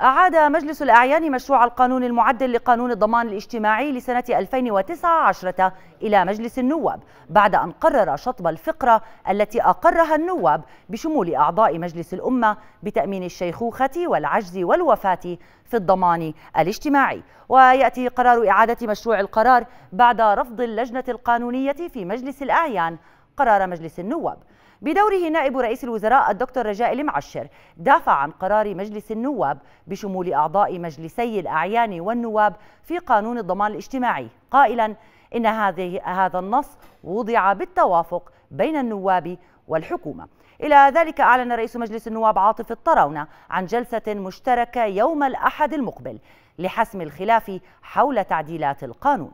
أعاد مجلس الأعيان مشروع القانون المعدل لقانون الضمان الاجتماعي لسنة 2019 إلى مجلس النواب بعد أن قرر شطب الفقرة التي أقرها النواب بشمول أعضاء مجلس الأمة بتأمين الشيخوخة والعجز والوفاة في الضمان الاجتماعي ويأتي قرار إعادة مشروع القرار بعد رفض اللجنة القانونية في مجلس الأعيان قرار مجلس النواب بدوره نائب رئيس الوزراء الدكتور رجاء المعشر دافع عن قرار مجلس النواب بشمول أعضاء مجلسي الأعيان والنواب في قانون الضمان الاجتماعي قائلا إن هذه هذا النص وضع بالتوافق بين النواب والحكومة إلى ذلك أعلن رئيس مجلس النواب عاطف الطراونة عن جلسة مشتركة يوم الأحد المقبل لحسم الخلاف حول تعديلات القانون